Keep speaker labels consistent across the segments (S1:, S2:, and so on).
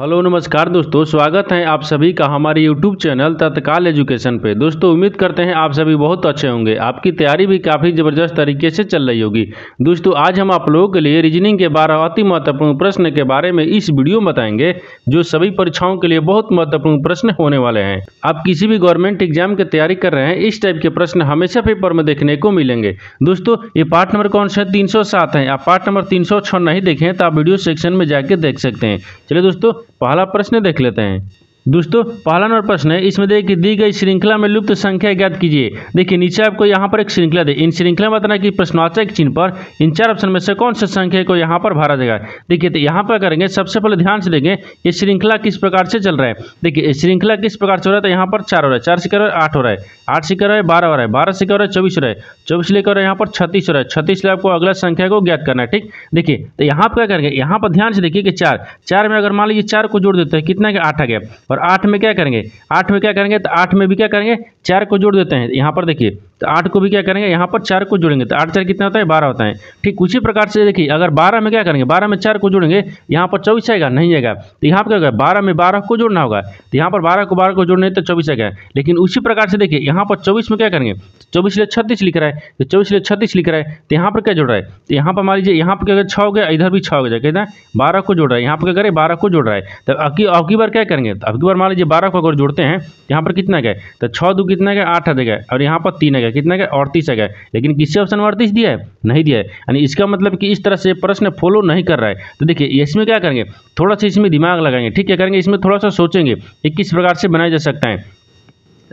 S1: hello नमस्कार दोस्तों स्वागत है आप सभी का हमारे यूट्यूब चैनल तत्काल एजुकेशन पे दोस्तों उम्मीद करते हैं आप सभी बहुत अच्छे होंगे आपकी तैयारी भी काफ़ी ज़बरदस्त तरीके से चल रही होगी दोस्तों आज हम आप लोगों के लिए रीजनिंग के बारह अति महत्वपूर्ण प्रश्न के बारे में इस वीडियो में बताएंगे जो सभी परीक्षाओं के लिए बहुत महत्वपूर्ण प्रश्न होने वाले हैं आप किसी भी गवर्नमेंट एग्जाम की तैयारी कर रहे हैं इस टाइप के प्रश्न हमेशा पेपर में देखने को मिलेंगे दोस्तों ये पार्ट नंबर कौन सा तीन है आप पार्ट नंबर तीन नहीं देखें तो आप वीडियो सेक्शन में जाके देख सकते हैं चलिए दोस्तों पहला प्रश्न देख लेते हैं दोस्तों पहला नंबर प्रश्न है इसमें देखिए दी गई श्रृंखला में लुप्त संख्या ज्ञात कीजिए देखिए नीचे आपको यहाँ पर एक श्रृंखला दे इन श्रृंखला में बताना कि प्रश्नवाचक चिन्ह पर इन चार ऑप्शन में से कौन से संख्या को यहाँ पर भरा जाएगा देखिए तो यहाँ पर करेंगे सबसे पहले ध्यान से देखें ये श्रृंखला किस प्रकार से चल रहा है देखिए श्रृंखला किस प्रकार से हो रहा है तो यहाँ पर चार हो रहा है चार से आठ हो रहा है आठ से है बारह हो रहा है बारह से कर चौबीस हो रहा है चौबीस लेकर यहाँ पर छत्तीस हो रहा है छत्तीस लेकर आपको अगला संख्या को ज्ञात करना है ठीक देखिए तो यहाँ पर क्या करेंगे यहाँ पर ध्यान से देखिए कि चार चार में अगर मान लीजिए चार को जोड़ देते हैं कितना के आठ आ गया और आठ में क्या करेंगे आठ में क्या करेंगे तो आठ में भी क्या करेंगे चार को जोड़ देते हैं यहाँ पर देखिए तो आठ को भी क्या करेंगे यहाँ पर चार को जुड़ेंगे तो आठ चार कितना होता है बारह होता है ठीक उसी प्रकार से देखिए अगर बारह में क्या करेंगे बारह में चार को जुड़ेंगे यहाँ पर चौबीस आएगा नहीं आएगा तो यहाँ पर क्या होगा बारह में बारह को जोड़ना होगा तो यहाँ पर बारह को बारह को जुड़ने तो चौबीस आएगा लेकिन उसी प्रकार से देखिए यहाँ पर चौबीस में क्या करेंगे चौबीस लिए छत्तीस लिख रहा है तो चौबीस लिए छत्तीस लिख रहा है तो यहाँ पर क्या जोड़ रहा है तो यहाँ पर मान लीजिए यहाँ पर क्या छः हो गया इधर भी छः हो गया कहते हैं बारह को जोड़ रहा है यहाँ पर क्या करें बारह को जोड़ रहा है तो अगली बार क्या करेंगे तो अगली बार मान लीजिए बारह को अगर जोड़ते हैं यहाँ पर कितना गए तो छः दो कितना गया आठ आ गए और यहाँ पर तीन आ गया गया कितना गया अड़तीस आ गया लेकिन किसी ऑप्शन में अड़तीस दिया है नहीं दिया है यानी इसका मतलब कि इस तरह से प्रश्न फॉलो नहीं कर रहा है तो देखिए इसमें क्या करेंगे थोड़ा सा इसमें दिमाग लगाएंगे ठीक है करेंगे इसमें थोड़ा सा सोचेंगे कि किस प्रकार से बनाया जा सकता है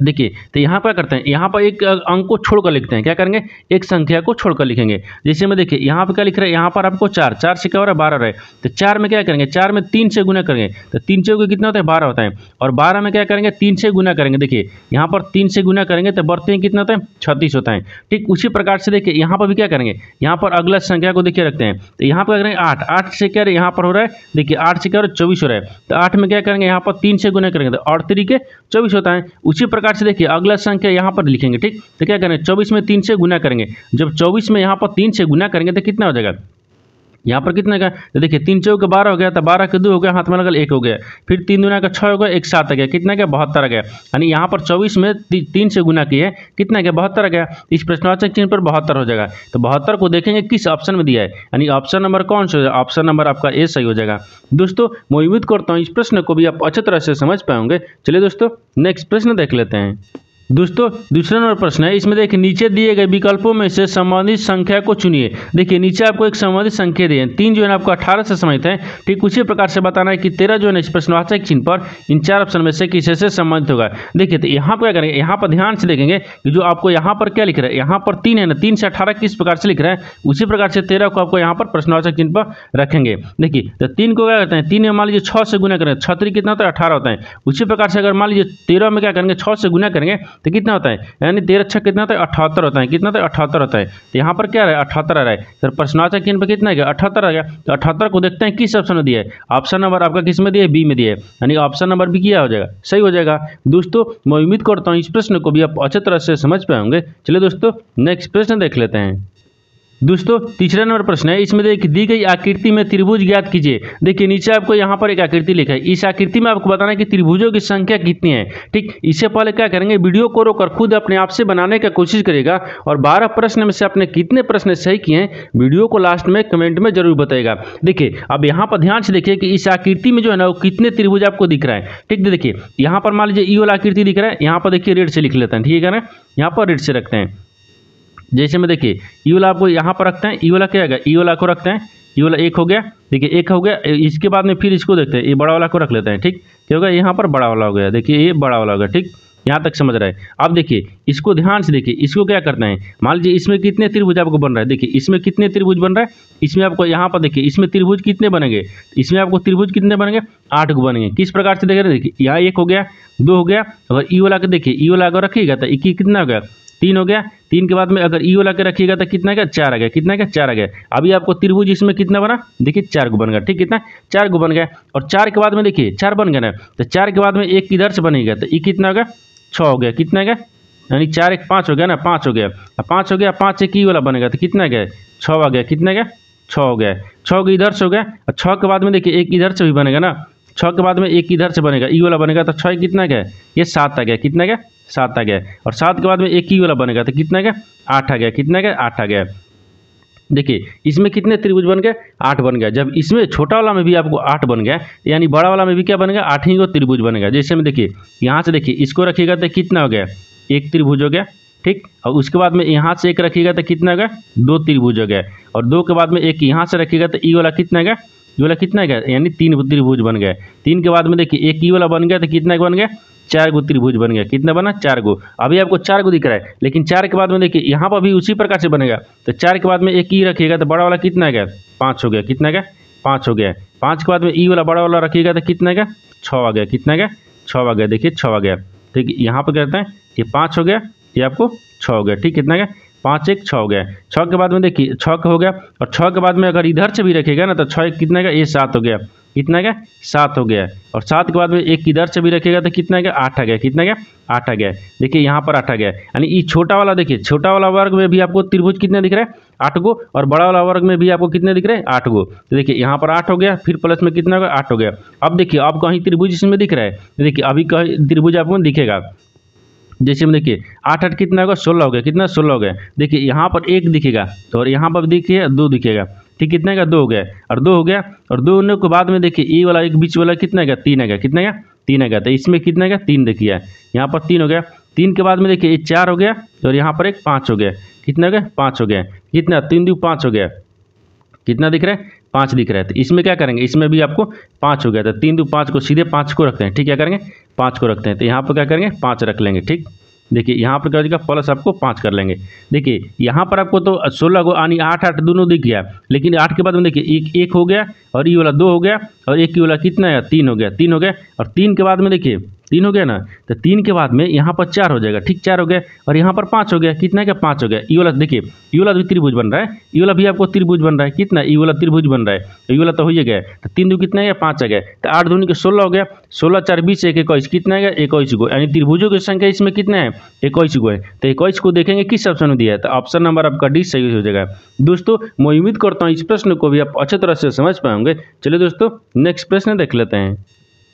S1: देखिए तो यहाँ पर करते हैं यहाँ पर एक अंक को छोड़कर लिखते हैं क्या करेंगे एक संख्या को छोड़कर लिखेंगे जैसे में देखिए यहाँ पर क्या लिख रहे हैं यहाँ पर आपको चार चार से क्या हो रहा है बारह रहे तो चार में क्या करेंगे चार में तीन से गुना करेंगे तो तीन से कितना होता है बारह होता है और बारह में क्या करेंगे तीन से गुना करेंगे देखिए यहाँ पर तीन से गुना करेंगे तो बढ़ते कितना होता है छत्तीस होता है ठीक उसी प्रकार से देखिए यहाँ पर भी क्या करेंगे यहाँ पर अगला संख्या को देखिए रखते हैं तो यहाँ पर क्या करेंगे आठ आठ से क्या यहाँ पर हो रहा है देखिए आठ से क्या हो रहा है चौबीस हो रहा है तो आठ में क्या करेंगे यहाँ पर तीन से गुना करेंगे तो आठ तरीके चौबीस होता है उसी प्रकार प्रकार से देखिए अगला संख्या यहाँ पर लिखेंगे ठीक तो क्या करें चौबीस में तीन से गुना करेंगे जब चौबीस में यहाँ पर तीन से गुना करेंगे तो कितना हो जाएगा यहाँ पर कितने का तो देखिए तीन चौक का बारह हो गया तो बारह के दो हो गया हाथ में लगल एक हो गया फिर तीन दुना का छः हो गया एक सात आ गया कितना गया बहत्तर आ गया यानी यहाँ पर चौबीस में ती, तीन से गुना किए कितना गया बहत्तर आ गया इस प्रश्नवाचक चिन्ह पर बहत्तर हो जाएगा तो बहत्तर को देखेंगे किस ऑप्शन में दिया है यानी ऑप्शन नंबर कौन सा ऑप्शन नंबर आपका ए सही हो जाएगा दोस्तों मैं उम्मीद करता हूँ इस प्रश्न को भी आप अच्छे तरह से समझ पाएंगे चलिए दोस्तों नेक्स्ट प्रश्न देख लेते हैं दोस्तों दूसरा नंबर प्रश्न है इसमें देखिए नीचे दिए गए विकल्पों में से संबंधित संख्या को चुनिए देखिए नीचे आपको एक संबंधित संख्या दिए तीन जो है आपको अठारह से संबंधित है ठीक उसी प्रकार से बताना है कि तेरह जो है इस प्रश्नवाचक चिन्ह पर इन चार ऑप्शन में से किसे से संबंधित होगा देखिए तो यहाँ पर क्या करेंगे यहाँ पर ध्यान से देखेंगे कि जो आपको यहाँ पर क्या लिख रहा है यहाँ पर तीन है ना तीन से अठारह किस प्रकार से लिख रहे हैं उसी प्रकार से तेरह को आपको यहाँ पर प्रश्नवाचक चिन्ह पर रखेंगे देखिए तो तीन को क्या करते हैं तीन में मान लीजिए छः से गुना करेंगे छत्री कितना होता है अठारह होता है उसी प्रकार से अगर मान लीजिए तेरह में क्या करेंगे छः से गुना करेंगे तो कितना होता है यानी तेरह छः कितना होता है अठहत्तर होता है कितना होता है अठहत्तर होता है तो यहाँ पर क्या रहा है अठहत्तर आ रहा है सर प्रश्नार्थक चिन्ह पर कितना है अठहत्तर आ गया तो अठहत्तर को देखते हैं किस ऑप्शन में दिया है ऑप्शन नंबर आपका किस में दिया है बी में दिया है यानी ऑप्शन नंबर भी क्या हो जाएगा सही हो जाएगा दोस्तों मैं उम्मीद करता हूँ इस प्रश्न को भी आप अच्छे तरह से समझ पाएंगे चलिए दोस्तों नेक्स्ट प्रश्न देख लेते हैं दोस्तों तीसरा नंबर प्रश्न है इसमें देखिए दी गई आकृति में त्रिभुज ज्ञात कीजिए देखिए नीचे आपको यहाँ पर एक आकृति लिखा है इस आकृति में आपको बताना है कि त्रिभुजों की संख्या कितनी है ठीक इससे पहले क्या करेंगे वीडियो को रोकर खुद अपने आप से बनाने का कोशिश करेगा और बारह प्रश्न में से आपने कितने प्रश्न सही किए हैं वीडियो को लास्ट में कमेंट में जरूर बताएगा देखिए अब यहाँ पर ध्यान से देखिए कि इस आकृति में जो है ना वो कितने त्रिभुज आपको दिख रहा है ठीक देखिए यहाँ पर मान लीजिए ई वाला आकृति दिख रहा है यहाँ पर देखिए रेड से लिख लेते हैं ठीक है ना यहाँ पर रेड से रखते हैं जैसे में देखिए ई वाला आपको यहाँ पर रखते हैं ई वाला क्या आएगा ई वाला को रखते हैं ई वाला एक हो गया देखिए एक हो गया इसके बाद में फिर इसको देखते हैं ये बड़ा वाला को रख लेते हैं ठीक क्या होगा यहाँ पर बड़ा वाला हो गया देखिए ये बड़ा वाला हो गया ठीक यहाँ तक समझ रहा है अब देखिए इसको ध्यान से देखिए इसको क्या करना है मान लीजिए इसमें कितने त्रिभुज आपको बन रहा है देखिए इसमें कितने त्रिभुज बन रहा है इसमें आपको यहाँ पर देखिए इसमें त्रिभुज कितने बनेंगे इसमें आपको त्रिभुज कितने बनेंगे आठ को बनेंगे किस प्रकार से देख रहे हैं देखिए यहाँ एक हो गया दो हो गया अगर ई वाला के देखिए ई वाला अगर रखिएगा तो इक्की कितना हो गया तीन हो गया तीन के बाद में अगर ई वाला के रखिएगा तो कितना गया चार आ गया कितना गया चार आ गया अभी आपको त्रिभुज इसमें कितना बना देखिए चार को बन गया ठीक कितना चार को बन गया और चार के बाद में देखिए चार बन गया ना तो चार के बाद में एक इधर से बनेगा तो ई कितना हो गया छः हो गया कितना गया यानी चार एक पाँच हो गया ना पाँच हो गया पाँच हो गया पाँच एक ई वाला बनेगा तो कितना गया छः आ गया कितना गया छः हो गया छः इधर से हो गया और छः के बाद में देखिए एक इधर से भी बनेगा ना छः के बाद में एक इधर से बनेगा ई वाला बनेगा तो छः कितना गया ये सात आ गया कितना गया सात आ गया और सात के बाद में एक ई वाला बनेगा तो कितना गया आठ आ गया कितना गया आठ आ गया देखिए इसमें कितने त्रिभुज बन गए आठ बन गया जब इसमें छोटा वाला में भी आपको आठ बन गया यानी बड़ा वाला में भी क्या बन गया आठ ही को त्रिभुज बनेगा जैसे में देखिए यहाँ से देखिए इसको रखिएगा तो कितना हो गया एक त्रिभुज हो गया ठीक और उसके बाद में यहाँ से एक रखिएगा तो कितना हो गया दो त्रिभुज हो गया और दो के बाद में एक यहाँ से रखिएगा तो ई वाला कितना गया ये वाला कितना गया यानी तीन त्रिभुज बन गया तीन के बाद में देखिए एक ये वाला बन गया तो कितना बन गया चार गो त्रिभुज बन गया कितना बना चार गो अभी आपको चार गो दिख रहा है लेकिन चार के बाद में देखिए यहाँ पर भी उसी प्रकार से बनेगा तो चार के बाद में एक ई रखिएगा तो बड़ा वाला कितना गया पाँच हो गया कितना गया पाँच हो गया पाँच के बाद में ई वाला बड़ा वाला रखिएगा तो कितना गया छः आ गया कितना गया छः आ गया देखिए छः आ गया ठीक यहाँ पर कहते हैं ये पाँच हो गया ये आपको छः हो गया ठीक कितना गया पाँच एक छः हो गया छः के बाद में देखिए छः का हो गया और छः के बाद में अगर इधर से भी रखेगा ना तो छः कितना का ये सात हो गया कितना गया सात हो गया और सात के बाद में एक इधर से भी रखेगा तो कितना गया आठ आ गया कितना गया आठ आ गया देखिए यहाँ पर आठ आ गया यानी ये छोटा वाला देखिए छोटा वाला वर्ग में भी आपको त्रिभुज कितने दिख रहा है आठ गो और बड़ा वाला वर्ग में भी आपको कितने दिख रहे हैं आठ गो तो देखिए यहाँ पर आठ हो गया फिर प्लस में कितना हो गया आठ हो गया अब देखिए अब कहीं त्रिभुज इसमें दिख रहा है देखिए अभी कहीं त्रिभुज आपको दिखेगा जैसे में देखिए आठ आठ कितना होगा सोलह हो गया कितना सोलह हो गया देखिए यहाँ पर एक दिखेगा तो और यहाँ पर देखिए दो दिखेगा ठीक कितना का दो हो गया और दो हो गया और दो होने के बाद में देखिए ई वाला एक बीच वाला कितना गया तीन है गया कितना गया तीन है गया तो इसमें कितना का तीन देखिए यहाँ पर तीन हो गया तीन के बाद में देखिए एक चार हो गया और यहाँ पर एक पाँच हो गया कितना हो गया पाँच हो गया कितना तीन दू पाँच हो गया कितना दिख रहा है पाँच लिख रहे थे इसमें क्या करेंगे इसमें भी आपको पाँच हो गया था तीन दो पाँच को सीधे पाँच को रखते हैं ठीक क्या करेंगे पाँच को रखते हैं तो यहाँ पर क्या करेंगे पाँच रख लेंगे ठीक देखिए यहाँ पर क्या हो जाएगा प्लस आपको पाँच कर लेंगे देखिए यहाँ पर आपको तो सोलह को यानी आठ आठ दोनों दिख गया लेकिन आठ के बाद में देखिए एक एक हो गया और ये वाला दो हो गया और एक ये वाला कितना है तीन हो गया तीन हो गया और तीन के बाद में देखिए तीन हो गया ना तो तीन के बाद में यहाँ पर चार हो जाएगा ठीक चार हो गया और यहाँ पर पाँच हो गया कितना क्या पाँच हो गया ये वाला देखिए ये वाला भी त्रिभुज बन रहा है ये वाला भी आपको त्रिभुज बन रहा है कितना ये वाला त्रिभुज बन रहा है तो ये वाला तो हो ही गया तो तीन दो कितना गया पाँच आ गया तो आठ दोनों के सोलह हो गया सोलह चार बीस एक इक्कीस कितना गया इक्कीस गो यानी त्रिभुजों की संख्या इसमें कितना है इक्कीस गो है तो इक्कीस को देखेंगे किस ऑप्शन में दिया है तो ऑप्शन नंबर आपका डी सही हो जाएगा दोस्तों मैं उम्मीद करता हूँ इस प्रश्न को भी आप अच्छे तरह से समझ पाएंगे चलिए दोस्तों नेक्स्ट प्रश्न देख लेते हैं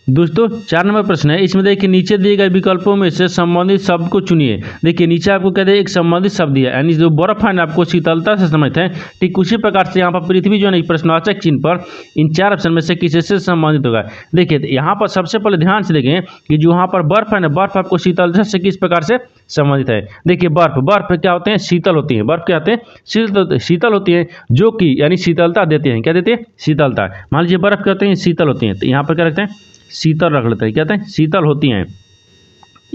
S1: दोस्तों चार नंबर प्रश्न है इसमें देखिए नीचे दिए गए विकल्पों में से संबंधित शब्द को चुनिए देखिए नीचे आपको कह दे एक संबंधित शब्द दिया यानी जो बर्फ है ना आपको शीतलता से समझते हैं ठीक उसी प्रकार से यहाँ पर पृथ्वी जो है प्रश्नवाचक चिन्ह पर इन चार ऑप्शन में से किसी से संबंधित होगा देखिए तो यहाँ पर सबसे पहले ध्यान से देखें कि जो यहाँ पर बर्फ है ना बर्फ आपको शीतलता से किस प्रकार से संबंधित है देखिए बर्फ बर्फ क्या होते हैं शीतल होती है बर्फ क्या होते हैं शीतल शीतल होती है जो कि यानी शीतलता देते हैं क्या देते हैं शीतलता मान लीजिए बर्फ क्या होते हैं शीतल होती है तो यहाँ पर क्या रखते हैं शीतल रख लेते हैं कहते हैं शीतल होती हैं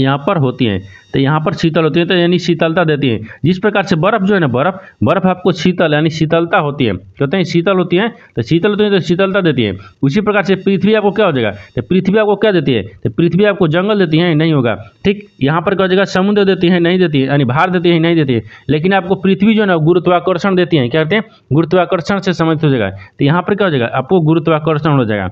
S1: यहाँ पर होती हैं तो यहाँ पर शीतल होती है तो यानी शीतलता देती है जिस प्रकार से बर्फ़ जो है ना बर्फ़ बर्फ़ आपको शीतल यानी शीतलता होती है कहते हैं शीतल होती है तो शीतल होती हैं तो शीतलता देती है उसी प्रकार से पृथ्वी आपको क्या हो जाएगा तो पृथ्वी आपको क्या देती है तो पृथ्वी आपको जंगल देती है नहीं होगा ठीक यहाँ पर क्या हो जाएगा समुद्र देती है नहीं देती है यानी भार देती है नहीं देती है लेकिन आपको पृथ्वी जो है ना गुरुत्वाकर्षण देती है क्या कहते हैं गुरुत्वाकर्षण से समझ हो जाएगा तो यहाँ पर क्या हो जाएगा आपको गुरुत्वाकर्षण हो जाएगा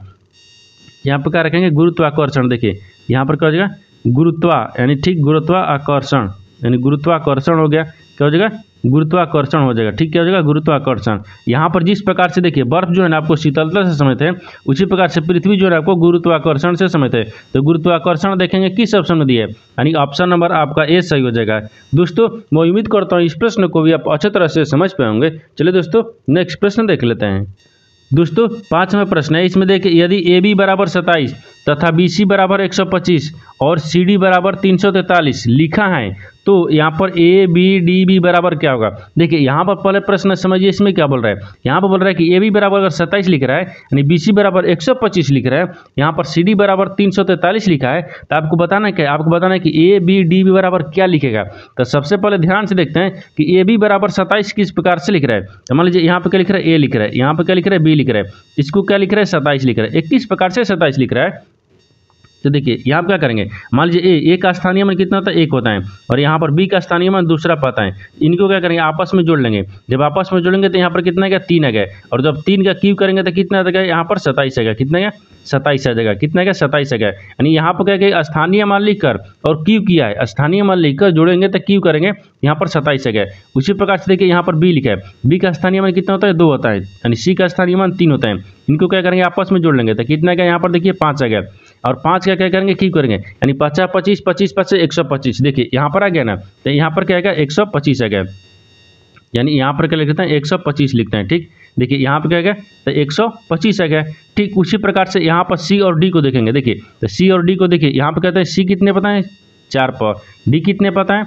S1: यहाँ पर क्या रखेंगे गुरुत्वाकर्षण देखिए यहाँ पर क्या हो जाएगा गुरुत्वा यानी ठीक गुरुत्वाकर्षण यानी गुरुत्वाकर्षण हो गया क्या हो जाएगा गुरुत्वाकर्षण हो जाएगा ठीक क्या हो जाएगा गुरुत्वाकर्षण यहाँ पर जिस प्रकार से देखिए बर्फ जो है ना आपको शीतलता से समेत है उसी प्रकार से पृथ्वी जो है आपको गुरुत्वाकर्षण से समेत है तो गुरुत्वाकर्षण देखेंगे किस ऑप्शन में दिए यानी ऑप्शन नंबर आपका ए सही हो जाएगा दोस्तों मैं उम्मीद करता हूँ इस प्रश्न को भी आप अच्छे तरह से समझ पाएंगे चलिए दोस्तों नेक्स्ट प्रश्न देख लेते हैं दोस्तों पांचवा प्रश्न है इसमें देखिए यदि ए बी बराबर सत्ताईस तथा बी सी बराबर एक सौ पच्चीस और सी डी बराबर तीन सौ तैंतालीस लिखा है तो यहाँ पर ए बी डी बी बराबर क्या होगा देखिए यहाँ पर पहले प्रश्न समझिए इसमें क्या बोल रहा है यहाँ पर बोल रहा है कि ए बी बराबर अगर सत्ताईस लिख रहा है यानी बी सी बराबर एक सौ पच्चीस लिख रहा है यहाँ पर सी डी बराबर तीन सौ तैंतालीस लिखा है तो आपको बताना क्या आपको बताना है कि ए बी डी बी बराबर क्या लिखेगा तो सबसे पहले ध्यान से देखते हैं कि ए बी बराबर सत्ताईस किस प्रकार से लिख रहा है तो मान लीजिए यहाँ पर क्या लिख रहा है ए लिख रहा है यहाँ पर क्या लिख रहा है बी लिख रहा है इसको क्या लिख रहा है सत्ताईस लिख रहा है इक्कीस प्रकार से सत्ताईस लिख रहा है तो देखिए यहाँ आप क्या करेंगे मान लीजिए ए ए का स्थानीय मन कितना होता है एक होता है और यहाँ पर बी का स्थानीय मन दूसरा पता है इनको क्या करेंगे आपस में जोड़ लेंगे जब आपस में जोड़ेंगे तो यहाँ पर कितना गया तीन आ गया और जब तीन का क्यू करेंगे तो कितना आ गया यहाँ पर सत्ताईस आ गया कितना गया सत्ताईस हजार कितना क्या सत्ताईस हजार यानी यहाँ पर क्या कि स्थानीय मालिक कर और क्यू किया है स्थानीय मालिक कर जोड़ेंगे तो क्यू करेंगे यहाँ पर सत्ताईस हजार उसी प्रकार से देखिए यहाँ पर बी लिखा है बी का स्थानीय मान कितना होता है दो होता है यानी सी का स्थानीय मान तीन होता है इनको क्या करेंगे आपस में जोड़ लेंगे तो कितना क्या यहाँ पर देखिए पाँच हजार और पाँच का क्या करेंगे क्यू करेंगे यानी पचास पच्चीस पच्चीस पच्चीस एक सौ पच्चीस देखिए यहाँ पर आ गया ना तो यहाँ पर क्या आएगा एक सौ पच्चीस आ यानी यहाँ पर क्या लिखते हैं एक सौ पच्चीस लिखते हैं ठीक देखिए यहाँ पे क्या गया तो एक सौ पच्चीस आ गया ठीक उसी प्रकार से यहाँ पर सी और डी को देखेंगे देखिए तो सी और डी को देखिए यहाँ पर कहते हैं सी कितने पता है चार पर डी कितने पता है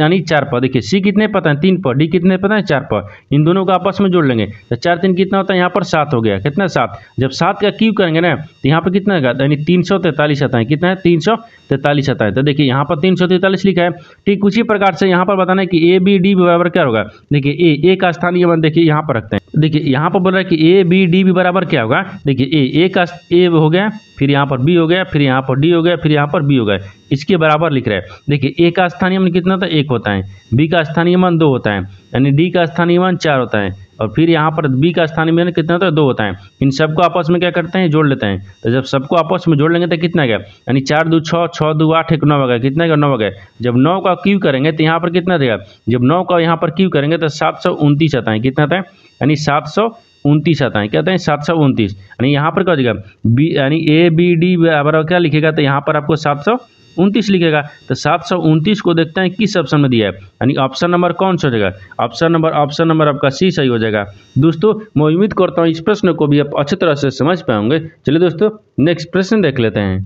S1: यानी चार पर देखिए सी कितने पता है तीन पर डी कितने पता है चार पर इन दोनों को आपस में जोड़ लेंगे तो चार तीन कितना होता है यहाँ पर सात हो गया कितना सात जब सात का क्यू करेंगे ना तो यहाँ पर कितना यानी तीन सौ तैंतालीस आता है कितना है तीन सौ तैंतालीस आता है तो देखिए यहाँ पर तीन सौ तैंतालीस लिखा है ठीक उसी प्रकार से यहाँ पर बताना है कि ए बी डी बराबर क्या होगा देखिए ए ए का स्थान ये मान देखिए यहाँ पर रखते हैं देखिए यहाँ पर बोल रहा है कि ए बी डी भी बराबर क्या होगा देखिए ए ए का ए हो गया फिर यहाँ पर बी हो गया फिर यहाँ पर डी हो गया फिर यहाँ पर बी हो गया इसके बराबर लिख रहा है देखिए ए का स्थानीय मान कितना था एक होता है बी का स्थानीय मान दो होता है यानी डी का स्थानीय मान चार होता है और फिर यहाँ पर बी का स्थानीय मान कितना था दो होता है इन सबको आपस में क्या करते हैं जोड़ लेते हैं तो जब सबको आपस में जोड़ लेंगे तो कितना गया यानी चार दो छः छः दो आठ एक नौ गया कितना गया नौ गया जब नौ का क्यू करेंगे तो यहाँ पर कितना देगा जब नौ का यहाँ पर क्यू करेंगे तो सात सौ उनतीस आता है कितना था यानी सात सौ उनतीस आता है क्या आता है सात सौ उनतीस यानी यहाँ पर क्या हो जाएगा बी यानी ए बी डी बराबर क्या लिखेगा तो यहाँ पर आपको सात सौ उनतीस लिखेगा तो सात सौ उनतीस को देखते हैं किस ऑप्शन में दिया है यानी ऑप्शन नंबर कौन सा हो जाएगा ऑप्शन नंबर ऑप्शन नंबर आपका सी सही हो जाएगा दोस्तों मैं उम्मीद करता हूँ इस प्रश्न को भी आप अच्छी तरह से समझ पाएंगे चलिए दोस्तों नेक्स्ट प्रश्न देख लेते हैं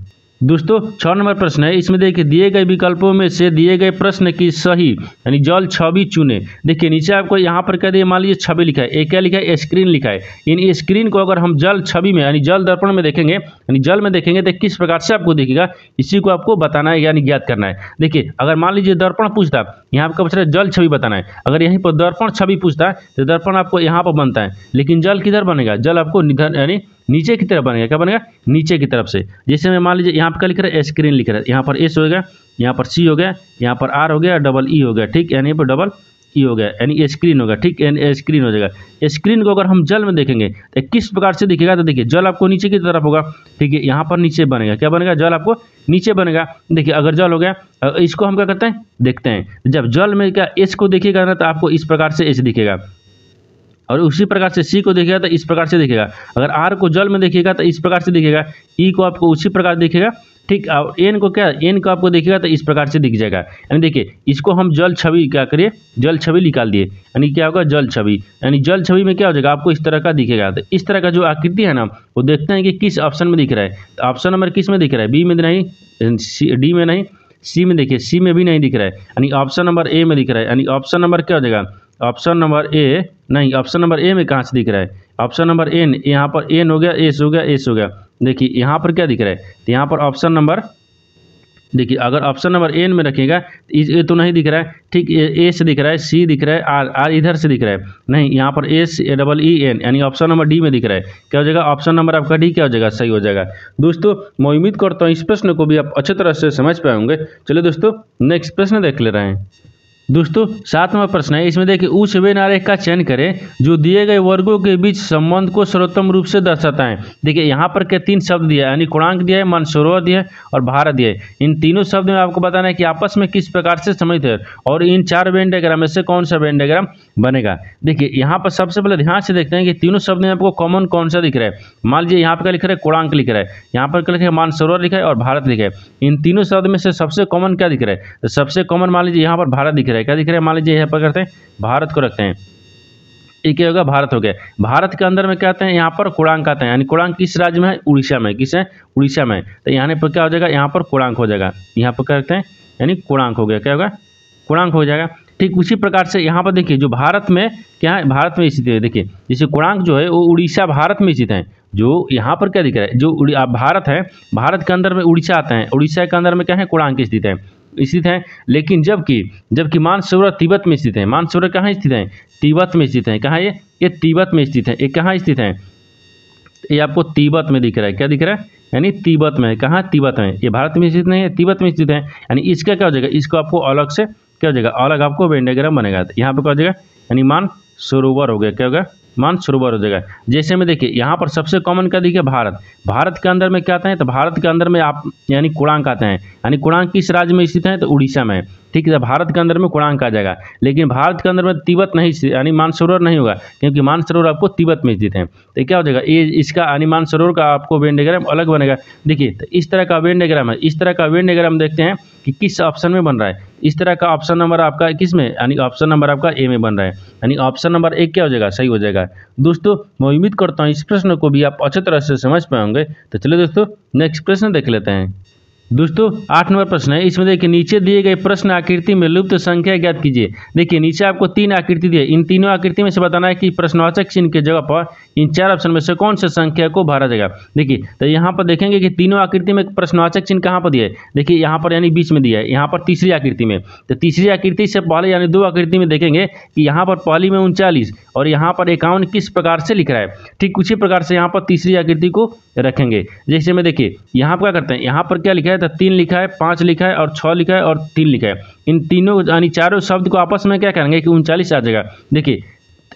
S1: दोस्तों छः नंबर प्रश्न है इसमें देखिए दिए गए विकल्पों में से दिए गए प्रश्न की सही यानी जल छवि चुने देखिए नीचे आपको यहाँ पर कह दिए मान लीजिए छवि लिखा है एक क्या लिखा है स्क्रीन लिखा है इन स्क्रीन को अगर हम जल छवि में यानी जल दर्पण में देखेंगे यानी जल में देखेंगे तो किस प्रकार से आपको देखेगा इसी को आपको बताना है यानी ज्ञात करना है देखिए अगर मान लीजिए दर्पण पूछता यहाँ आपका पूछ रहा है जल छवि बताना है अगर यहीं पर दर्पण छवि पूछता है तो दर्पण आपको यहाँ पर बनता है लेकिन जल किधर बनेगा जल आपको निधन यानी नीचे की तरफ बनेगा क्या बनेगा नीचे की तरफ से जैसे मैं मान लीजिए यहाँ पर क्या लिख रहा है स्क्रीन लिख रहा है यहाँ पर एस हो गया यहाँ पर सी हो गया यहाँ पर आर हो गया डबल ई e हो गया ठीक यानी पर डबल ई e हो गया यानी स्क्रीन होगा ठीक यानी स्क्रीन हो जाएगा स्क्रीन को अगर हम जल में देखेंगे तो किस प्रकार से दिखेगा तो देखिए जल आपको नीचे की तरफ होगा ठीक है यहाँ पर नीचे बनेगा क्या बनेगा जल आपको नीचे बनेगा देखिए अगर जल हो गया इसको हम क्या करते हैं देखते हैं जब जल में क्या एस को देखिएगा ना तो आपको इस प्रकार से एस दिखेगा और उसी प्रकार से सी को देखेगा तो इस प्रकार से देखेगा अगर आर को जल में देखेगा तो इस प्रकार से दिखेगा ई e को आपको उसी प्रकार देखेगा ठीक और एन को क्या एन को आपको देखेगा तो इस प्रकार से दिख जाएगा यानी देखिए इसको हम जल छवि क्या करिए जल छवि निकाल दिए यानी क्या होगा जल छवि यानी जल छवि में क्या हो जाएगा आपको इस तरह का दिखेगा तो इस तरह का जो आकृति है ना वो देखते हैं कि किस ऑप्शन में दिख रहा है तो ऑप्शन नंबर किस में दिख रहा है बी में नहीं डी में नहीं सी में देखिए सी में भी नहीं दिख रहा है यानी ऑप्शन नंबर ए में दिख रहा है यानी ऑप्शन नंबर क्या हो जाएगा ऑप्शन नंबर ए नहीं ऑप्शन नंबर ए में कहाँ से दिख रहा है ऑप्शन नंबर एन यहाँ पर एन हो गया एस हो गया एस हो गया देखिए यहाँ पर क्या दिख रहा है तो यहाँ पर ऑप्शन नंबर देखिए अगर ऑप्शन नंबर एन में रखेगा ये तो, तो नहीं दिख रहा है ठीक ए से दिख रहा है सी दिख रहा है आर आर इधर से दिख रहा है नहीं यहाँ पर एस डबल ई एन यानी ऑप्शन नंबर डी में दिख रहा है क्या हो जाएगा ऑप्शन नंबर आपका डी क्या हो जाएगा सही हो जाएगा दोस्तों मैं उम्मीद करता हूँ इस प्रश्न को भी आप अच्छे तरह से समझ पाएंगे चलिए दोस्तों नेक्स्ट प्रश्न देख ले रहे हैं दोस्तों सातवां प्रश्न है इसमें देखिए उस वे नारे का चयन करें जो दिए गए वर्गों के बीच संबंध को सर्वोत्तम रूप से दर्शाता है देखिए यहाँ पर के तीन शब्द दिया है यानी कुणांक दिया है मानसरोवर दिया है और भारत दिया है इन तीनों शब्द में आपको बताना है कि आपस में किस प्रकार से समझते है और इन चार वेन डायग्राम में से कौन सा वेन डायग्राम बनेगा देखिए यहाँ पर सबसे पहले ध्यान से देखते हैं कि तीनों शब्द में आपको कॉमन कौन सा दिख रहा है मान लीजिए यहाँ पर क्या लिख रहा है कुणांक लिख रहा है यहाँ पर क्या लिखा है मानसरोवर लिखा है और भारत लिखा है इन तीनों शब्द में से सबसे कॉमन क्या दिख रहा है तो सबसे कॉमन मान लीजिए यहाँ पर भारत दिख रहा है है क्या दिख रहा है मान लीजिए यहाँ पर करते हैं भारत को रखते हैं ये क्या होगा भारत हो गया भारत के अंदर में क्या आते हैं यहाँ पर कुड़ांक आते हैं यानी कुड़ांक किस राज्य में है उड़ीसा में किस है उड़ीसा में तो यहाँ पर क्या हो जाएगा यहाँ पर कुड़ांक हो जाएगा यहाँ पर करते हैं यानी कुड़ांक हो गया क्या होगा कुड़ांक हो जाएगा ठीक उसी प्रकार से यहाँ पर देखिए जो भारत में क्या है भारत में स्थित है देखिए जैसे कुड़ांक जो है वो उड़ीसा भारत में स्थित है जो यहाँ पर क्या दिख रहा है जो भारत है भारत के अंदर में उड़ीसा आते हैं उड़ीसा के अंदर में क्या है कुड़ांक स्थित है स्थित हैं लेकिन जबकि जबकि मानसरोवर तिब्बत में स्थित है मानसरोवर कहाँ स्थित है तिब्बत में स्थित है कहाँ ये ये तिब्बत में स्थित है ये कहाँ स्थित है ये आपको तिब्बत में दिख रहा है क्या दिख रहा है यानी तिब्बत में कहाँ तिब्बत में ये भारत में स्थित नहीं है तिब्बत में स्थित है यानी इसका क्या हो जाएगा इसको आपको अलग से क्या हो जाएगा अलग आपको वेंडाग्राम बनेगा यहाँ पर क्या हो जाएगा यानी मान सरोवर हो गया क्या होगा मान सरोवर हो जाएगा जैसे में देखिए यहाँ पर सबसे कॉमन क्या देखिए भारत भारत के अंदर में क्या आते हैं तो भारत के अंदर में आप यानी कुणांक आते हैं यानी कुणांक किस राज्य में स्थित हैं तो उड़ीसा में ठीक है भारत के अंदर में कुणांक आ जाएगा लेकिन भारत के अंदर में तिब्बत नहीं यानी मानसरोवर नहीं होगा क्योंकि मानसरोवर आपको तिब्बत में स्थित है तो क्या हो जाएगा ये इसका यानी मानसरोवर का आपको वेंडेग्राम अलग बनेगा देखिए तो इस तरह का वेंडेग्राम है इस तरह का वेंडेग्राम देखते हैं कि किस ऑप्शन में बन रहा है इस तरह का ऑप्शन नंबर आपका किस में यानी ऑप्शन नंबर आपका ए में बन रहा है यानी ऑप्शन नंबर एक क्या हो जाएगा सही हो जाएगा दोस्तों मैं उम्मीद करता हूँ इस प्रश्न को भी आप अच्छे तरह से समझ पाएंगे तो चलिए दोस्तों नेक्स्ट प्रश्न देख लेते हैं दोस्तों आठ नंबर प्रश्न है इसमें देखिए नीचे दिए गए प्रश्न आकृति में लुप्त संख्या ज्ञात कीजिए देखिए नीचे आपको तीन आकृति दी है इन तीनों आकृति में से बताना है कि प्रश्नवाचक चिन्ह के जगह पर इन चार ऑप्शन में से कौन से संख्या को भरा जाएगा देखिए तो यहाँ पर देखेंगे कि तीनों आकृति में प्रश्नवाचक चिन्ह कहाँ पर दिया है देखिए यहाँ पर यानी बीच में दिया है यहाँ पर तीसरी आकृति में तो तीसरी आकृति से पहले यानी दो आकृति में देखेंगे कि यहाँ पर पहली में उनचालीस और यहाँ पर इक्यावन किस प्रकार से लिख रहा है ठीक उसी प्रकार से यहाँ पर तीसरी आकृति को रखेंगे जैसे में देखिए यहाँ पर क्या करते हैं यहाँ पर क्या लिखा है तो तीन लिखा है पाँच लिखा है और छः लिखा है और तीन लिखा है इन तीनों यानी चारों शब्द को आपस में क्या करेंगे कि उनचालीस आ जाएगा देखिए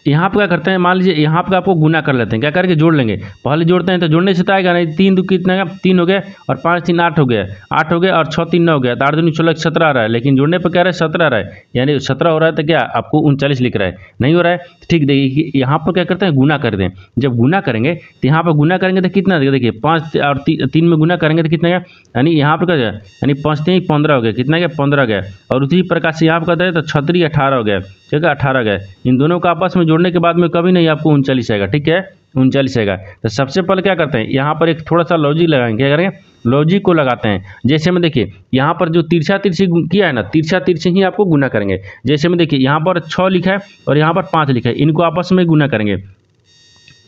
S1: यहाँ पर क्या करते हैं मान लीजिए यहाँ पर आपको गुना कर लेते हैं क्या करके जोड़ लेंगे पहले जोड़ते हैं तो जोड़ने से तो आएगा नहीं तीन दो कितना तीन हो गया और पाँच तीन आठ हो गया आठ हो गया और छः तीन नौ हो गया तो आठ दिन सोलह सत्रह आ रहा है लेकिन जोड़ने पर क्या रहा है सत्रह रहा है यानी सत्रह हो रहा है तो क्या आपको उनचालीस लिख रहा है नहीं हो रहा है तो ठीक देखिए यहाँ पर क्या करते हैं गुना कर दें जब गुना करेंगे तो यहाँ पर गुना करेंगे तो कितना देखिए पाँच और तीन में गुना करेंगे तो कितना गया यानी यहाँ पर क्या गया यानी पाँच तीन पंद्रह हो गया कितना गया पंद्रह गया और उसी प्रकार से यहाँ पर कहते हैं तो छतरी अठारह हो गया ठीक है अठारह गया इन दोनों का आपस में जोड़ जोड़ने के बाद में कभी नहीं आपको उनचालीस आएगा ठीक है उनचालीस आएगा तो सबसे पहले क्या करते हैं यहाँ पर एक थोड़ा सा लॉजिक लगाएंगे क्या करेंगे लॉजिक को लगाते हैं जैसे में देखिए यहाँ पर जो तिरछा तिरछी किया है ना तिरछा तिरछी ही आपको गुना करेंगे जैसे में देखिए यहाँ पर छः लिखा है और यहाँ पर पाँच लिखा है इनको आपस में गुना करेंगे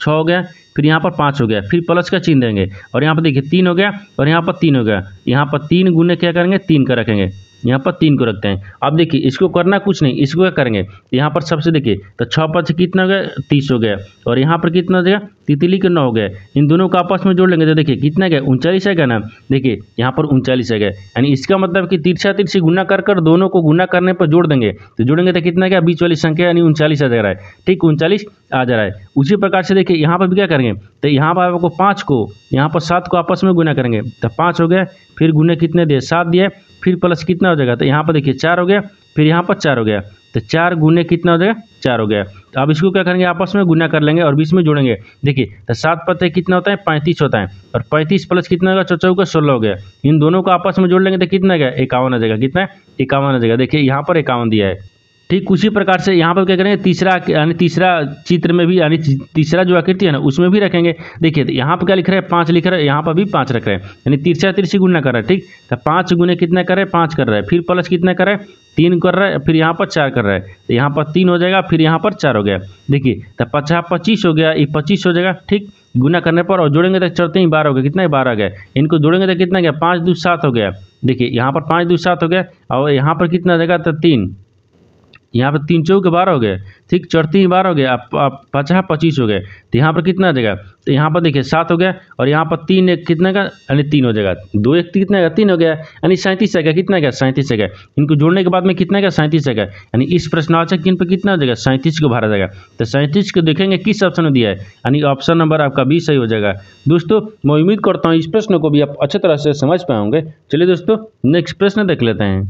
S1: छः हो गया फिर यहाँ पर पाँच हो गया फिर प्लस का चिन्ह देंगे और यहाँ पर देखिए तीन हो गया और यहाँ पर तीन हो गया यहाँ पर तीन गुने क्या करेंगे तीन का रखेंगे यहाँ पर तीन को रखते हैं अब देखिए इसको करना कुछ नहीं इसको क्या करेंगे यहाँ पर सबसे देखिए तो छः पच कितना हो गया तीस हो गया और यहाँ पर कितना हो जाएगा तितली के नौ हो गया इन दोनों को आपस में जोड़ लेंगे तो देखिए कितना गया उनचालीस है गया ना देखिए यहाँ पर उनचालीस है गया यानी इसका मतलब कि तिरछा तिरछी गुना कर कर दोनों को गुना करने पर जोड़ देंगे तो जोड़ेंगे तो कितना गया बीच वाली संख्या यानी उनचालीस आ जा रहा है ठीक उनचालीस आ जा रहा है उसी प्रकार से देखिए यहाँ पर भी क्या करेंगे तो यहाँ पर आपको पाँच को यहाँ पर सात को आपस में गुना करेंगे तो पाँच हो गया फिर गुना कितने दिए सात दिए फिर प्लस कितना हो जाएगा तो यहाँ पर देखिए चार हो गया फिर यहाँ पर चार हो गया तो चार गुने कितना हो जाएगा चार हो गया तो अब इसको क्या करेंगे आपस में गुना कर लेंगे और बीच में जोड़ेंगे देखिए तो सात पत्ते कितना होता है पैंतीस होता है और पैंतीस प्लस कितना होगा चौचौ का सोलह हो गया इन दोनों को आपस में जोड़ लेंगे तो कितना गया एकावन आ जाएगा कितना है इक्यावन आ जाएगा देखिए यहाँ पर इक्यावन दिया है ठीक उसी प्रकार से यहाँ पर क्या करेंगे तीसरा यानी तीसरा चित्र में भी यानी तीसरा जो आकृति है ना उसमें भी रखेंगे देखिए तो यहाँ पर क्या लिख रहे हैं पाँच लिख रहे हैं यहाँ पर भी पाँच रख रहे हैं यानी तीसरा तिरसी गुना कर रहे है ठीक तो पाँच गुने कितना कर रहे हैं पाँच कर रहे हैं फिर प्लस कितना कर रहे हैं तीन कर रहा है फिर यहाँ पर चार कर रहा है तो यहाँ पर तीन हो जाएगा फिर यहाँ पर चार हो गया देखिए तो पचास पच्चीस हो गया ये पच्चीस हो जाएगा ठीक गुना करने पर और जोड़ेंगे तो चढ़ते ही बारह हो गया कितना बारह गया इनको जोड़ेंगे तो कितना गया पाँच दो सात हो गया देखिए यहाँ पर पाँच दो सात हो गया और यहाँ पर कितना जाएगा तो तीन यहाँ पर तीन चौके बारह हो गए ठीक चौथी बारह हो गया आप पचास पच्चीस हो गए तो यहाँ पर कितना जगह तो यहाँ पर देखिए सात हो गया और यहाँ पर तीन एक कितना का यानी तीन हो जाएगा दो एक तो कितना का तीन हो गया यानी सैंतीस आ गया कितना का सैंतीस आ गया इनको जोड़ने के बाद में कितना का सैंतीस आ गया यानी इस चाहिए इन पर कितना हो जाएगा सैंतीस को भरा जाएगा तो सैंतीस को देखेंगे किस ऑप्शन में दिया है यानी ऑप्शन नंबर आपका बीस सही हो जाएगा दोस्तों मैं उम्मीद करता हूँ इस प्रश्न को भी आप अच्छे तरह से समझ पाएंगे चलिए दोस्तों नेक्स्ट प्रश्न देख लेते हैं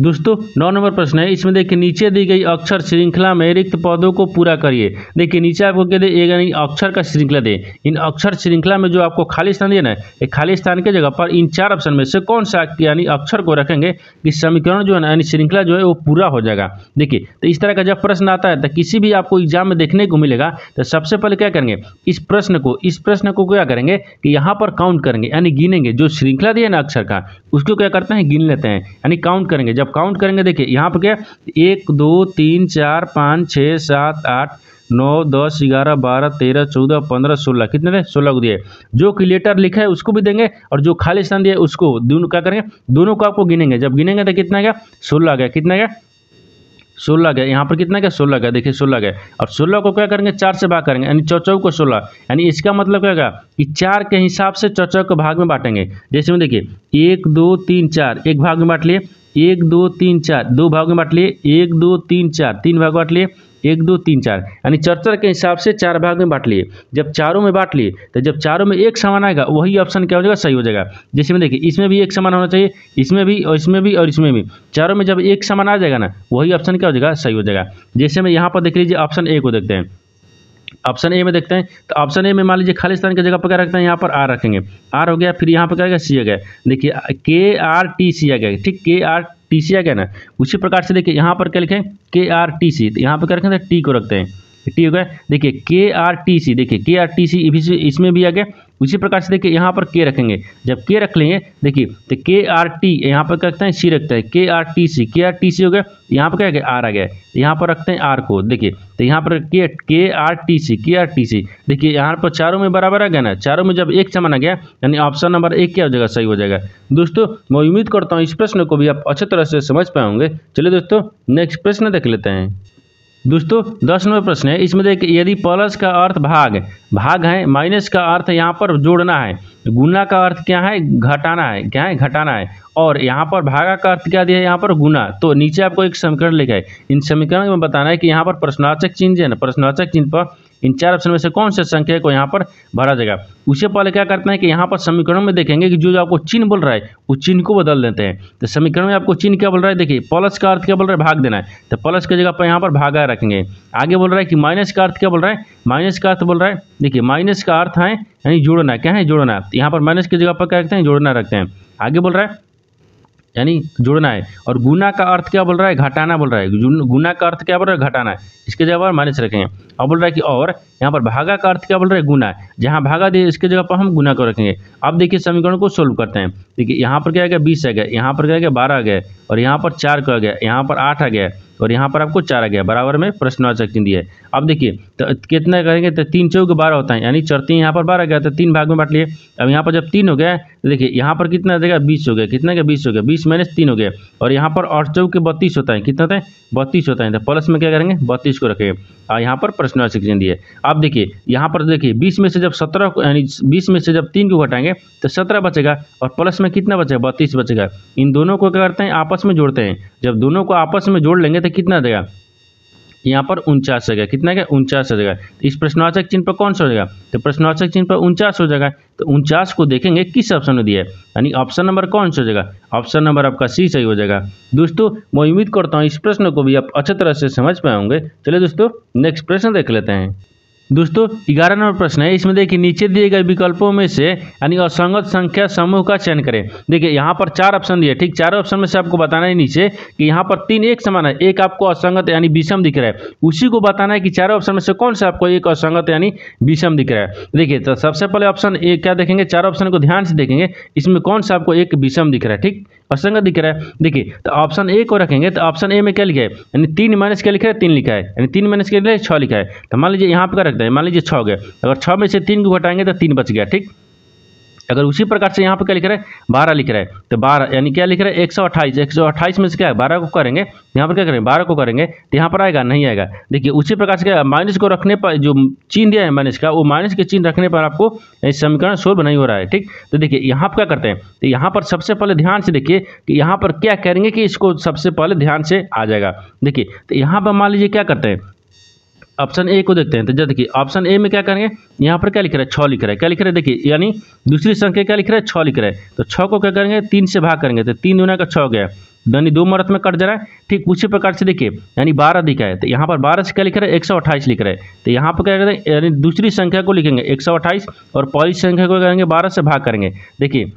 S1: दोस्तों नौ नंबर प्रश्न है इसमें देखिए नीचे दी गई अक्षर श्रृंखला में रिक्त पौधों को पूरा करिए देखिए नीचे आपको क्या दे यानी अक्षर का श्रृंखला दे इन अक्षर श्रृंखला में जो आपको खाली स्थान दिया ना ये खाली स्थान के जगह पर इन चार ऑप्शन में से कौन सा यानी अक्षर को रखेंगे कि समीकरण जो है ना यानी श्रृंखला जो है वो पूरा हो जाएगा देखिए तो इस तरह का जब प्रश्न आता है तो किसी भी आपको एग्जाम में देखने को मिलेगा तो सबसे पहले क्या करेंगे इस प्रश्न को इस प्रश्न को क्या करेंगे कि यहाँ पर काउंट करेंगे यानी गिनेंगे जो श्रृंखला दिया ना अक्षर का उसको क्या करते हैं गिन लेते हैं यानी काउंट करेंगे जब काउंट करेंगे देखिए यहाँ पर क्या एक दो तीन चार पाँच छः सात आठ नौ दस ग्यारह बारह तेरह चौदह पंद्रह सोलह कितने थे सोलह को दिए जो कि लेटर लिखा है उसको भी देंगे और जो खाली स्थान दिए उसको दोनों क्या करेंगे दोनों को आपको गिनेंगे जब गिनेंगे तो कितना गया सोलह गया कितना गया सोलह गया यहाँ पर कितना गया सोलह गया देखिए सोलह गया अब सोलह को क्या करेंगे चार से भाग करेंगे यानी चौचौ को सोलह यानी इसका मतलब क्या होगा कि चार के हिसाब से चौचौ को भाग में बांटेंगे जैसे में देखिए एक दो तीन चार एक भाग में बांट लिए एक दो तीन चार दो भाग में बांट लिए एक दो तीन चार तीन भाग बांट लिए एक दो तीन चार यानी चर्चर के हिसाब से चार भाग में बांट लिए जब चारों में बांट लिए तो जब चारों में एक समान आएगा वही ऑप्शन क्या हो जाएगा सही हो जाएगा जैसे में देखिए इसमें भी एक समान होना चाहिए इसमें भी और इसमें भी और इसमें भी चारों में जब एक समान आ जाएगा ना वही ऑप्शन क्या हो जाएगा सही हो जाएगा जैसे में यहाँ पर देख लीजिए ऑप्शन ए को देखते हैं ऑप्शन ए में देखते हैं तो ऑप्शन ए में मान लीजिए खालिस्तान की जगह पर क्या रखते हैं यहाँ पर आर रखेंगे आर हो गया फिर यहाँ पर क्या गया सी आ गया देखिए के आर टी सी आ गया ठीक के आर टी सी आ गया ना उसी प्रकार से देखिए यहाँ पर क्या लिखें के आर टी सी तो यहाँ पर क्या रखें टी को रखते हैं टी हो गया देखिए के आर टी सी देखिए के आर टी सी इसमें भी आ गया उसी प्रकार से देखिए यहाँ पर के रखेंगे जब के रख लेंगे देखिए तो के आर टी यहाँ पर क्या रखते हैं सी रखते हैं के आर टी सी के आर टी सी हो गया यहाँ पर क्या गया आर आ गया यहाँ पर रखते हैं आर को देखिए तो यहाँ पर के के आर टी सी के आर टी सी देखिए यहाँ पर चारों में बराबर आ गया ना चारों में जब एक समान आ गया यानी ऑप्शन नंबर एक क्या हो जाएगा सही हो जाएगा दोस्तों मैं उम्मीद करता हूँ इस प्रश्न को भी आप अच्छे तरह से समझ पाएंगे चलिए दोस्तों नेक्स्ट प्रश्न देख लेते हैं दोस्तों दस नंबर प्रश्न है इसमें देख यदि प्लस का अर्थ भाग भाग है माइनस का अर्थ यहाँ पर जोड़ना है तो गुना का अर्थ क्या है घटाना है क्या है घटाना है और यहाँ पर भागा का अर्थ क्या दिया है यहाँ पर गुना तो नीचे आपको एक समीकरण लिखा है इन समीकरण में बताना है कि यहाँ पर प्रश्नाचक चिन्ह जो है ना प्रश्नावाचक चिन्ह पर इन चार ऑप्शन में से कौन से संख्या को यहाँ पर भरा जाएगा उससे पहले क्या करते हैं कि यहाँ पर समीकरण में देखेंगे कि जो जो आपको चिन्ह बोल रहा है उस चिन्ह को बदल देते हैं तो समीकरण में आपको चिन्ह क्या बोल रहा है देखिए प्लस का अर्थ क्या बोल रहा है भाग देना है तो प्लस की जगह पर यहाँ पर भागा रखेंगे आगे बोल रहा है कि माइनस का अर्थ क्या बोल रहा है माइनस का अर्थ बोल रहा है देखिए माइनस का अर्थ है यानी जोड़ना क्या है जोड़ना तो यहाँ पर माइनस की जगह पर क्या रखते हैं जोड़ना रखते हैं आगे बोल रहा है यानी जुड़ना है और गुना का अर्थ क्या बोल रहा है घटाना बोल रहा है गुना का अर्थ क्या बोल रहा है घटाना है इसके जगह पर माइनस रखेंगे अब बोल रहा है कि और यहाँ पर भागा का अर्थ क्या बोल रहा है गुना है जहाँ भागा दे इसके जगह पर हम गुना को रखेंगे अब देखिए समीकरण को सोल्व करते हैं देखिए यहाँ पर क्या आ गया बीस आ गया यहाँ पर क्या आ गया बारह आ गया और यहाँ पर चार को आ गया यहाँ पर आठ आ गया और यहाँ पर आपको चार आ गया बराबर में प्रश्नवाचक चिन्ह दिया है अब देखिए तो कितना करेंगे तो तीन चौक बारह होता है यानी चढ़ती यहाँ पर बारह गया तो तीन भाग में बांट लिए अब यहाँ पर जब तीन हो गया तो देखिए यहाँ पर कितना देगा बीस हो गया कितना गया बीस हो गया बीस माइनस तीन हो गया और यहाँ पर आठ चौक बत्तीस होता है कितना होता है बत्तीस होता है तो प्लस में क्या करेंगे बत्तीस को रखेंगे और यहाँ पर प्रश्नवाचक चिन्ह दिए अब देखिए यहाँ पर देखिए बीस में से जब सत्रह यानी बीस में से जब तीन को घटाएंगे तो सत्रह बचेगा और प्लस में कितना बचेगा बत्तीस बचेगा इन दोनों को क्या करते हैं आपस में जोड़ते हैं जब दोनों को आपस में जोड़ लेंगे था कितना देगा यहाँ पर उनचास जगह कितना गया उनचास हो जाएगा तो इस प्रश्नवाचक चिन्ह पर कौन सा हो जाएगा तो प्रश्नवाचक चिन्ह पर उनचास हो जाएगा तो उनचास को देखेंगे किस ऑप्शन में दिया है यानी ऑप्शन नंबर कौन सा हो जाएगा ऑप्शन नंबर आपका सी सही हो जाएगा दोस्तों मैं उम्मीद करता हूँ इस प्रश्न को भी आप अच्छे तरह से समझ पाए होंगे चलिए दोस्तों नेक्स्ट प्रश्न देख लेते हैं दोस्तों ग्यारह नंबर प्रश्न है इसमें देखिए नीचे दिए गए विकल्पों में से यानी असंगत संख्या समूह का चयन करें देखिए यहाँ पर चार ऑप्शन दिए ठीक चारों ऑप्शन में से आपको बताना है नीचे कि यहाँ पर तीन एक समान है एक आपको असंगत यानी विषम दिख रहा है उसी को बताना है कि चारों ऑप्शन में से कौन सा आपको एक असंगत यानी विषम दिख रहा है देखिए तो सबसे पहले ऑप्शन ए क्या देखेंगे चार ऑप्शन को ध्यान से देखेंगे इसमें कौन सा आपको एक विषम दिख रहा है ठीक असंगत दिख रहा है देखिए तो ऑप्शन ए को रखेंगे तो ऑप्शन ए में क्या लिखा है यानी तीन माइनस क्या लिखा है तीन लिखा है यानी तीन माइनस क्या लिखा है छः लिखा है तो मान लीजिए यहाँ पर घटाते हैं मान लीजिए छः गए अगर छः में से तीन को घटाएंगे तो तीन बच गया ठीक अगर उसी प्रकार से यहाँ पर क्या लिख रहे हैं बारह लिख रहे हैं तो बारह यानी क्या लिख रहे हैं एक सौ अट्ठाईस एक सौ अट्ठाईस में से क्या है बारह को करेंगे यहाँ पर क्या करेंगे बारह को करेंगे तो यहाँ पर आएगा नहीं आएगा देखिए उसी प्रकार से क्या माइनस को रखने पर जो चीन दिया है माइनस का वो माइनस के चीन रखने पर आपको समीकरण सोल्व नहीं हो रहा है ठीक तो देखिए यहाँ पर क्या करते हैं तो यहाँ पर सबसे पहले ध्यान से देखिए कि यहाँ पर क्या करेंगे कि इसको सबसे पहले ध्यान से आ जाएगा देखिए तो यहाँ पर मान लीजिए क्या करते हैं ऑप्शन ए को देखते हैं तो जैसे देखिए ऑप्शन ए में क्या करेंगे यहाँ पर क्या लिख रहा है छः लिख रहा है क्या लिख रहा है देखिए यानी दूसरी संख्या क्या लिख रहा है छः लिख रहा है तो छः को क्या करेंगे तीन से भाग करेंगे तो तीन दुना का छः हो गया यानी दो मरत में कट जा रहा है ठीक उसी प्रकार से देखिए यानी बारह दिखा है तो यहाँ पर बारह से क्या लिख रहा है एक सौ अट्ठाईस लिख रहा है तो यहाँ पर क्या करें यानी दूसरी संख्या को लिखेंगे एक सौ अट्ठाईस और पहली संख्या को करेंगे बारह से भाग करेंगे देखिए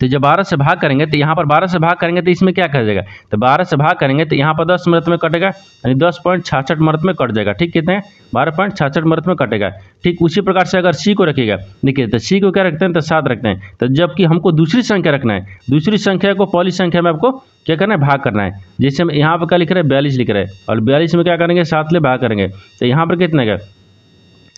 S1: तो जब बारह से भाग करेंगे तो यहाँ पर बारह से भाग करेंगे तो इसमें क्या कर जाएगा तो बारह से भाग करेंगे तो यहाँ पर दस मृत में कटेगा यानी दस पॉइंट छाछठ मृत में कट जाएगा ठीक कितने बारह पॉइंट छाछठ मृत में कटेगा ठीक उसी प्रकार से अगर सी को रखेगा देखिए तो सी को क्या रखते हैं तो सात रखते हैं तो जबकि हमको दूसरी संख्या रखना है दूसरी संख्या को पॉली संख्या में आपको क्या करना है भाग करना है जैसे हम यहाँ पर क्या लिख रहे हैं बयालीस लिख रहे हैं और बयालीस में क्या करेंगे सात ले भाग करेंगे तो यहाँ पर कितना गया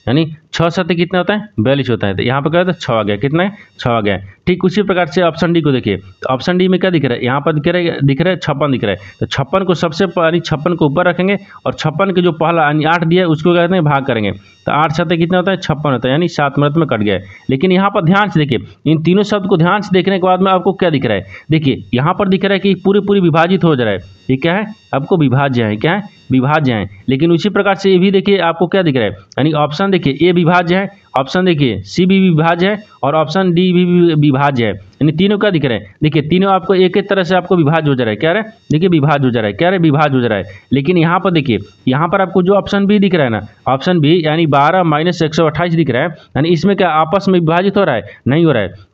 S1: यानी छः सत्य कितना होता है बयालीस होता है तो यहाँ पर क्या होता है छः आ गया कितना है छः आ गया ठीक उसी प्रकार से ऑप्शन डी को देखिए ऑप्शन तो डी में क्या दिख रहा है यहाँ पर दिख रहा है दिख रहा है छप्पन दिख रहा है तो छप्पन को सबसे यानी छप्पन को ऊपर रखेंगे और छप्पन के जो पहला यानी आठ दिया है उसको क्या कहते हैं भाग करेंगे तो आठ छत कितना होता है छप्पन होता है यानी सात मिनट में कट गया लेकिन यहाँ पर ध्यान से देखिए इन तीनों शब्द को ध्यान से देखने के बाद में आपको क्या दिख रहा है देखिए यहाँ पर दिख रहा है कि पूरी पूरी विभाजित हो जा रहा है ये क्या है आपको विभाज्य है क्या है विभाज्य है लेकिन उसी प्रकार से ये भी देखिए आपको क्या दिख रहा है यानी ऑप्शन देखिए ये विभाज्य है ऑप्शन देखिए सी भी विभाज है और ऑप्शन डी भी विभाज है यानी तीनों क्या दिख रहा है देखिए तीनों आपको एक एक तरह से आपको विभाज हो जा रहा है क्या रहा है देखिए विभाज हो जा रहा है क्या रहा है विभाज हो जा रहा है लेकिन यहाँ पर देखिए यहाँ पर आपको जो ऑप्शन बी दिख रहा है ना ऑप्शन बी यानी बारह माइनस एक दिख रहा है यानी इसमें क्या आपस में विभाजित हो रहा है नहीं हो रहा है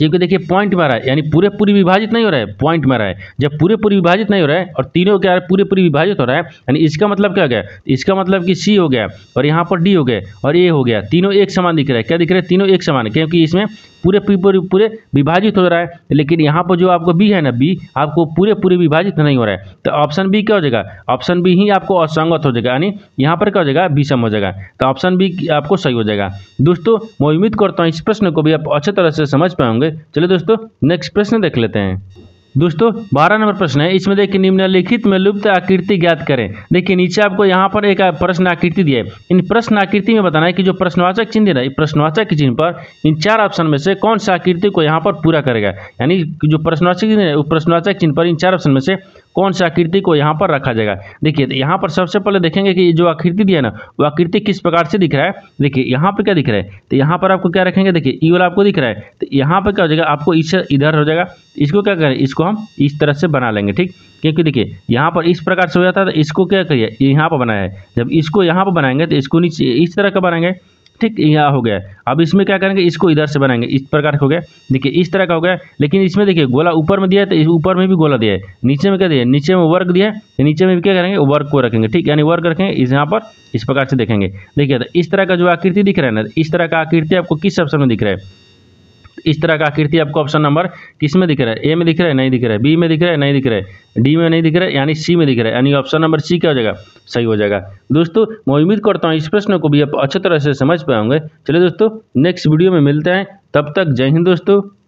S1: क्योंकि देखिए पॉइंट में रहा है यानी पूरे पूरी विभाजित नहीं हो रहा है पॉइंट में रहा है जब पूरे पूरी विभाजित नहीं हो रहा है और तीनों क्या है पूरे पूरी विभाजित हो रहा है यानी इसका मतलब क्या हो गया इसका मतलब कि सी हो गया और यहाँ पर डी हो गया और ए हो गया तीनों एक समान दिख रहा है क्या दिख रहा है तीनों एक समान क्योंकि इसमें पूरे पूरे पूरे विभाजित हो रहा है लेकिन यहाँ पर जो आपको बी है ना बी आपको पूरे पूरे विभाजित नहीं हो रहा है तो ऑप्शन बी क्या हो जाएगा ऑप्शन बी ही आपको असंगत हो जाएगा यानी यहाँ पर क्या हो जाएगा विषम हो जाएगा तो ऑप्शन बी आपको सही हो जाएगा दोस्तों मैं उम्मीद करता हूँ इस प्रश्न को भी आप अच्छे तरह से समझ पाएंगे चलिए दोस्तों नेक्स्ट प्रश्न देख लेते हैं दोस्तों बारह नंबर प्रश्न है इसमें देखिए निम्नलिखित में लुप्त आकृति ज्ञात करें देखिए नीचे आपको यहाँ पर एक प्रश्न आकृति दिया है इन प्रश्न आकृति में बताना है कि जो प्रश्नवाचक चिन्ह देना है प्रश्नवाचक के चिन्ह पर इन चार ऑप्शन में से कौन सा आकृति को यहाँ पर पूरा करेगा यानी जो प्रश्नवाचक चिन्ह है वो प्रश्नवाचक चिन्ह पर इन चार ऑप्शन में से कौन सी आकृति को यहाँ पर रखा जाएगा देखिए तो यहाँ पर सबसे पहले देखेंगे कि जो आकृति दी है ना वो आकृति किस प्रकार से दिख रहा है देखिए यहाँ पर क्या दिख रहा है तो यहाँ पर आपको क्या रखेंगे देखिए ई वाला आपको दिख रहा है तो यहाँ पर क्या हो जाएगा आपको इससे इधर हो जाएगा इसको क्या करें इसको हम इस तरह से बना लेंगे ठीक क्योंकि देखिए यहाँ पर इस प्रकार से हो जाता है तो इसको क्या करिए यहाँ पर बनाया है जब इसको यहाँ पर बनाएंगे तो इसको नीचे इस तरह का बनाएंगे ठीक यहाँ हो गया अब इसमें क्या करेंगे इसको इधर से बनाएंगे इस प्रकार हो गया देखिए इस तरह का हो गया लेकिन इसमें देखिए गोला ऊपर में दिया है तो ऊपर में भी गोला दिया है नीचे में क्या दिया है नीचे में वर्क दिया है तो नीचे में भी क्या करेंगे वर्क को रखेंगे ठीक यानी वर्क रखेंगे इस यहाँ पर इस प्रकार से देखेंगे देखिए तो इस तरह का जो आकृति दिख रहा है ना इस तरह का आकृति आपको किस ऑप्शन में दिख रहा है इस तरह का आकृति आपको ऑप्शन नंबर किस में दिख रहा है ए में दिख रहा है नहीं दिख रहा है बी में दिख रहा है नहीं दिख रहा है डी में नहीं दिख रहा है यानी सी में दिख रहा है यानी ऑप्शन नंबर सी क्या हो जाएगा सही हो जाएगा दोस्तों मैं उम्मीद करता हूँ इस प्रश्न को भी आप अच्छे तरह से समझ पाएंगे चलिए दोस्तों नेक्स्ट वीडियो में मिलते हैं तब तक जय हिंद दोस्तों